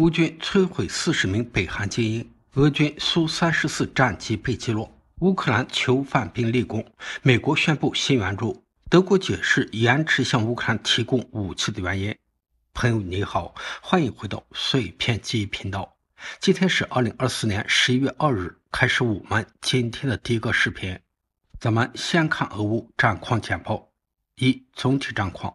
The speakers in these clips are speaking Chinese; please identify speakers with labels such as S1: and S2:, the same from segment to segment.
S1: 乌军摧毁四十名北韩精英，俄军苏三十四战机被击落，乌克兰囚犯并立功。美国宣布新援助，德国解释延迟向乌克兰提供武器的原因。朋友你好，欢迎回到碎片记忆频道。今天是二零二四年十一月二日，开始我们今天的第一个视频。咱们先看俄乌战况简报。一、总体战况。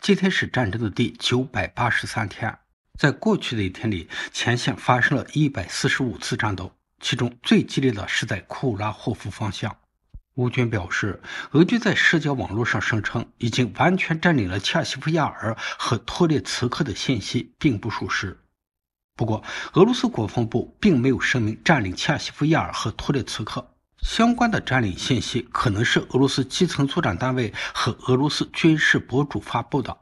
S1: 今天是战争的第九百八十三天。在过去的一天里，前线发生了一百四十五次战斗，其中最激烈的是在库拉霍夫方向。乌军表示，俄军在社交网络上声称已经完全占领了恰西夫亚尔和托列茨克的信息并不属实。不过，俄罗斯国防部并没有声明占领恰西夫亚尔和托列茨克，相关的占领信息可能是俄罗斯基层作战单位和俄罗斯军事博主发布的。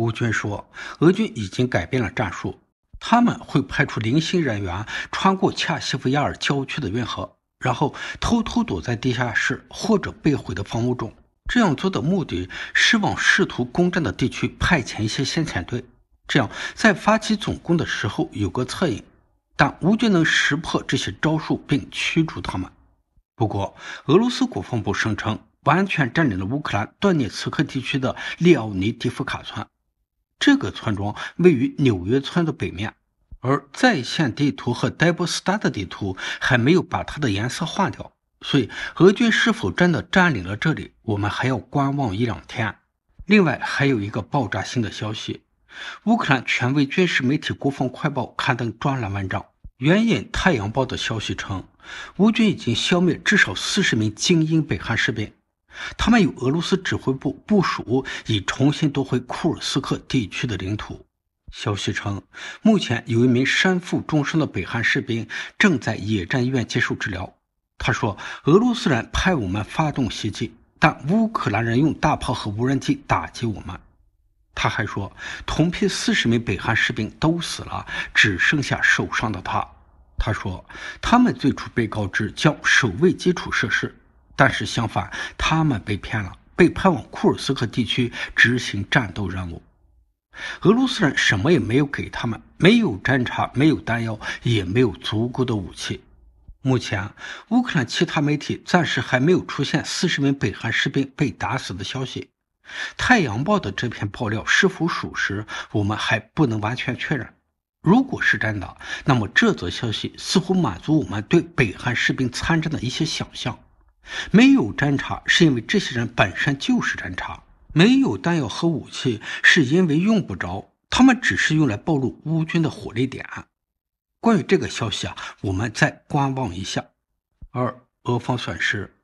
S1: 乌军说，俄军已经改变了战术，他们会派出零星人员穿过恰西夫亚尔郊区的运河，然后偷偷躲在地下室或者被毁的房屋中。这样做的目的是往试图攻占的地区派遣一些先遣队，这样在发起总攻的时候有个侧影。但乌军能识破这些招数并驱逐他们。不过，俄罗斯国防部声称完全占领了乌克兰顿涅茨克地区的列奥尼迪夫卡村。这个村庄位于纽约村的北面，而在线地图和 d e s t a 塔的地图还没有把它的颜色换掉，所以俄军是否真的占领了这里，我们还要观望一两天。另外，还有一个爆炸性的消息：乌克兰权威军事媒体《国防快报》刊登专栏文章，援引《太阳报》的消息称，乌军已经消灭至少四十名精英北韩士兵。他们有俄罗斯指挥部部署，以重新夺回库尔斯克地区的领土。消息称，目前有一名身负重伤的北韩士兵正在野战医院接受治疗。他说：“俄罗斯人派我们发动袭击，但乌克兰人用大炮和无人机打击我们。”他还说，同批四十名北韩士兵都死了，只剩下受伤的他。他说，他们最初被告知将守卫基础设施。但是相反，他们被骗了，被派往库尔斯克地区执行战斗任务。俄罗斯人什么也没有给他们，没有侦察，没有弹药，也没有足够的武器。目前，乌克兰其他媒体暂时还没有出现四十名北韩士兵被打死的消息。《太阳报》的这篇爆料是否属实，我们还不能完全确认。如果是真的，那么这则消息似乎满足我们对北韩士兵参战的一些想象。没有侦查，是因为这些人本身就是侦查；没有弹药和武器，是因为用不着。他们只是用来暴露乌军的火力点。关于这个消息啊，我们再观望一下。二、俄方损失。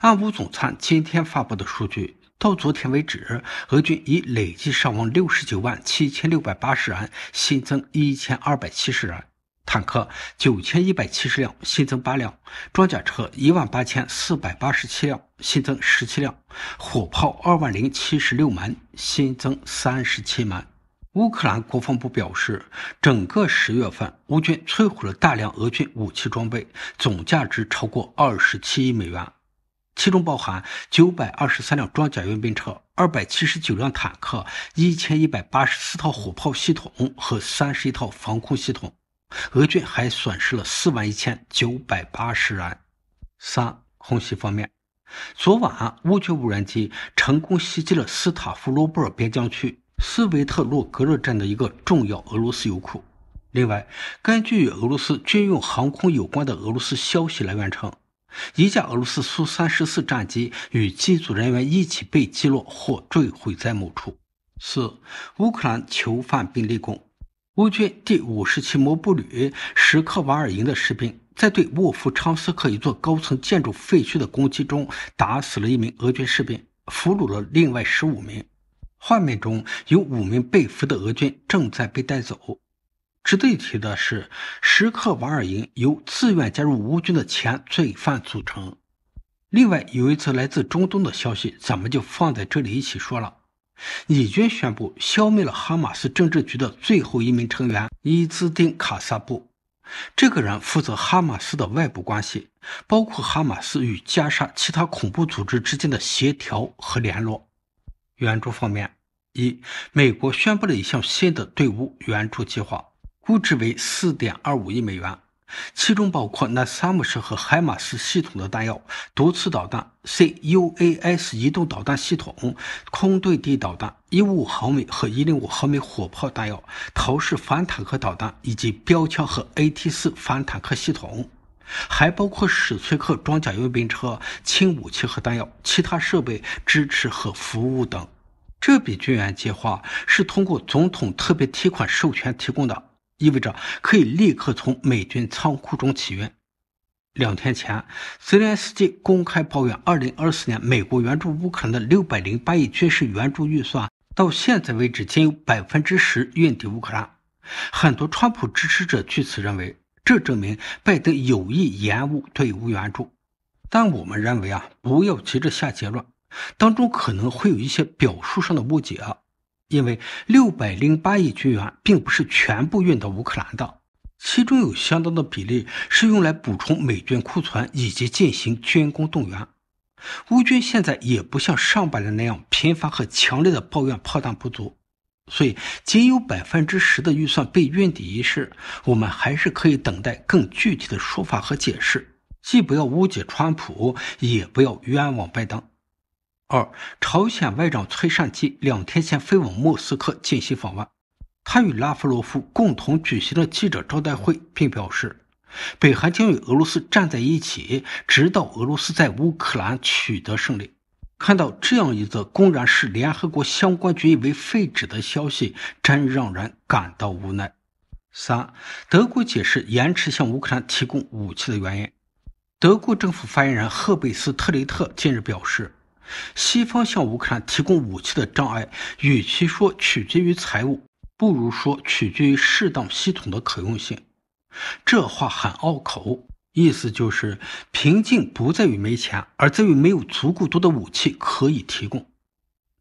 S1: 按乌总参今天发布的数据，到昨天为止，俄军已累计伤亡六十九万七千六百八十人，新增一千二百七十人。坦克九千一百七十辆，新增八辆；装甲车一万八千四百八十七辆，新增十七辆；火炮二万零七十六门，新增三十七门。乌克兰国防部表示，整个十月份，乌军摧毁了大量俄军武器装备，总价值超过二十七亿美元，其中包含九百二十三辆装甲运兵车、二百七十九辆坦克、一千一百八十四套火炮系统和三十一套防空系统。俄军还损失了四万一千九百八十人。三空袭方面，昨晚乌军无人机成功袭击了斯塔夫罗波尔边疆区斯维特洛格勒镇的一个重要俄罗斯油库。另外，根据与俄罗斯军用航空有关的俄罗斯消息来源称，一架俄罗斯苏三十四战机与机组人员一起被击落或坠毁在某处。四乌克兰囚犯并立功。乌军第五十七摩步旅什克瓦尔营的士兵在对沃夫昌斯克一座高层建筑废墟的攻击中，打死了一名俄军士兵，俘虏了另外十五名。画面中有五名被俘的俄军正在被带走。值得一提的是，什克瓦尔营由自愿加入乌军的前罪犯组成。另外，有一次来自中东的消息，咱们就放在这里一起说了。以军宣布消灭了哈马斯政治局的最后一名成员伊兹丁·卡萨布。这个人负责哈马斯的外部关系，包括哈马斯与加沙其他恐怖组织之间的协调和联络。援助方面，一美国宣布了一项新的队伍援助计划，估值为四点二五亿美元。其中包括那萨姆式和海马斯系统的弹药、毒刺导弹、CUAS 移动导弹系统、空对地导弹、155毫米和105毫米火炮弹药、陶式反坦克导弹以及标枪和 AT4 反坦克系统，还包括史崔克装甲运兵车、轻武器和弹药、其他设备支持和服务等。这笔军援计划是通过总统特别提款授权提供的。意味着可以立刻从美军仓库中起运。两天前，泽连斯基公开抱怨，二零二四年美国援助乌克兰的六百零八亿军事援助预算，到现在为止仅有百分之十运抵乌克兰。很多川普支持者据此认为，这证明拜登有意延误对乌援助。但我们认为啊，不要急着下结论，当中可能会有一些表述上的误解啊。因为六百零八亿军援并不是全部运到乌克兰的，其中有相当的比例是用来补充美军库存以及进行军工动员。乌军现在也不像上百年那样频繁和强烈的抱怨炮弹不足，所以仅有百分之十的预算被运抵一事，我们还是可以等待更具体的说法和解释。既不要误解川普，也不要冤枉拜登。二，朝鲜外长崔善姬两天前飞往莫斯科进行访问，他与拉夫罗夫共同举行了记者招待会，并表示，北韩将与俄罗斯站在一起，直到俄罗斯在乌克兰取得胜利。看到这样一则公然视联合国相关决议为废纸的消息，真让人感到无奈。三，德国解释延迟向乌克兰提供武器的原因，德国政府发言人赫贝斯特雷特近日表示。西方向乌克兰提供武器的障碍，与其说取决于财务，不如说取决于适当系统的可用性。这话很拗口，意思就是瓶颈不在于没钱，而在于没有足够多的武器可以提供。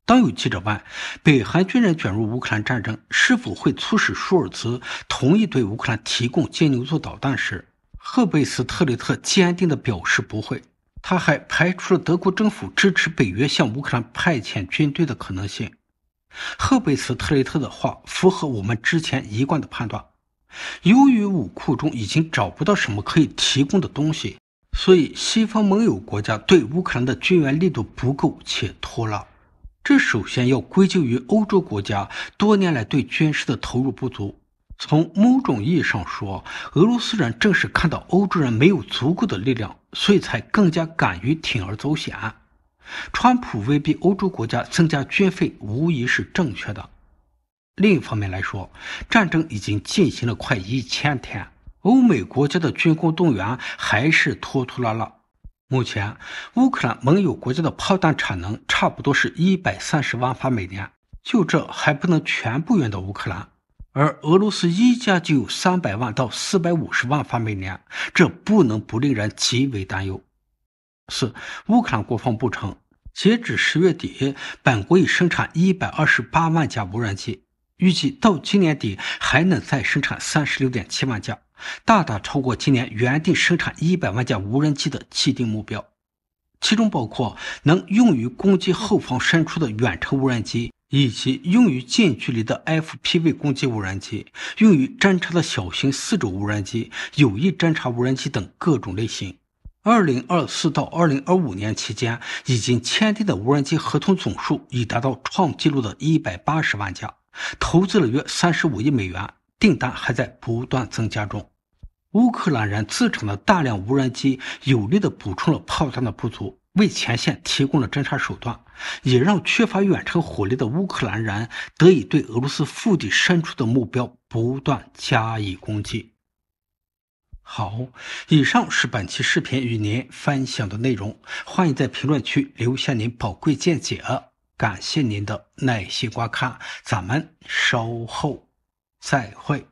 S1: 当有记者问北韩军人卷入乌克兰战争是否会促使舒尔茨同意对乌克兰提供金牛座导弹时，赫贝斯特里特坚定地表示不会。他还排除了德国政府支持北约向乌克兰派遣军队的可能性。赫贝斯特雷特的话符合我们之前一贯的判断。由于武库中已经找不到什么可以提供的东西，所以西方盟友国家对乌克兰的军援力度不够且拖拉。这首先要归咎于欧洲国家多年来对军事的投入不足。从某种意义上说，俄罗斯人正是看到欧洲人没有足够的力量，所以才更加敢于铤而走险。川普威逼欧洲国家增加军费，无疑是正确的。另一方面来说，战争已经进行了快一千天，欧美国家的军工动员还是拖拖拉拉。目前，乌克兰盟友国家的炮弹产能差不多是一百三十万发每年，就这还不能全部运到乌克兰。而俄罗斯一家就有三百万到四百五十万发每年，这不能不令人极为担忧。四、乌克兰国防部称，截止十月底，本国已生产一百二十八万架无人机，预计到今年底还能再生产三十六点七万架，大大超过今年原定生产一百万架无人机的既定目标，其中包括能用于攻击后方深处的远程无人机。以及用于近距离的 FPV 攻击无人机、用于侦察的小型四轴无人机、有意侦察无人机等各种类型。二零二四到二零二五年期间，已经签订的无人机合同总数已达到创纪录的一百八十万架，投资了约三十五亿美元，订单还在不断增加中。乌克兰人自产的大量无人机，有力地补充了炮弹的不足。为前线提供了侦察手段，也让缺乏远程火力的乌克兰人得以对俄罗斯腹地深处的目标不断加以攻击。好，以上是本期视频与您分享的内容，欢迎在评论区留下您宝贵见解。感谢您的耐心观看，咱们稍后再会。